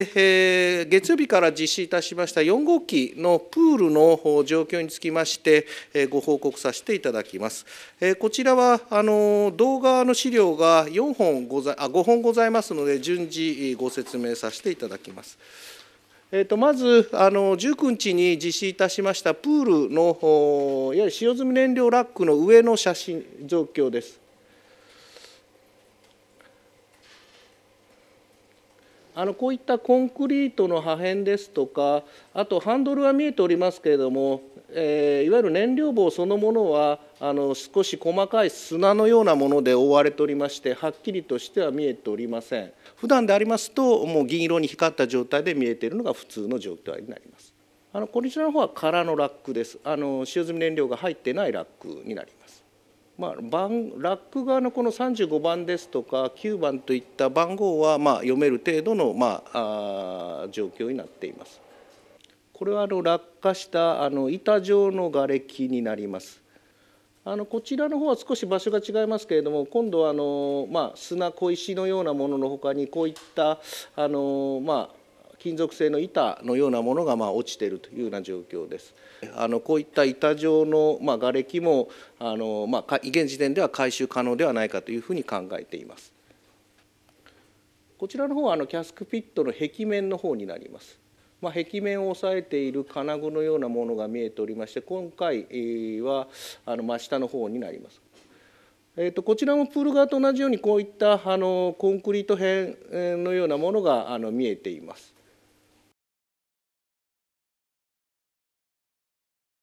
月曜日から実施いたしました4号機のプールの状況につきまして、ご報告させていただきます。こちらはあの動画の資料が4本ござあ5本ございますので、順次ご説明させていただきます。えー、とまずあの19日に実施いたしましたプールのいわゆる使用済み燃料ラックの上の写真状況です。あのこういったコンクリートの破片ですとかあとハンドルは見えておりますけれども、えー、いわゆる燃料棒そのものはあの少し細かい砂のようなもので覆われておりましてはっきりとしては見えておりません普段でありますともう銀色に光った状態で見えているのが普通の状態になりますあのこちらの方は空のラックですあの使用済み燃料が入ってないラックになりますまあ、番ラック側のこの35番ですとか9番といった番号はまあ読める程度のまあ状況になっています。これはあの落下したあの板状の瓦礫になります。あのこちらの方は少し場所が違いますけれども今度はあの、まあ、砂小石のようなもののほかにこういったあの、まあ、金属製の板のようなものがまあ落ちているというような状況です。あのこういった板状のま瓦礫もあのまあ、現時点では回収可能ではないかというふうに考えています。こちらの方はあのキャスクピットの壁面の方になります。まあ、壁面を抑えている金具のようなものが見えておりまして今回はあの真下の方になります。えー、とこちらもプール側と同じようにこういったあのコンクリート片のようなものがあの見えています。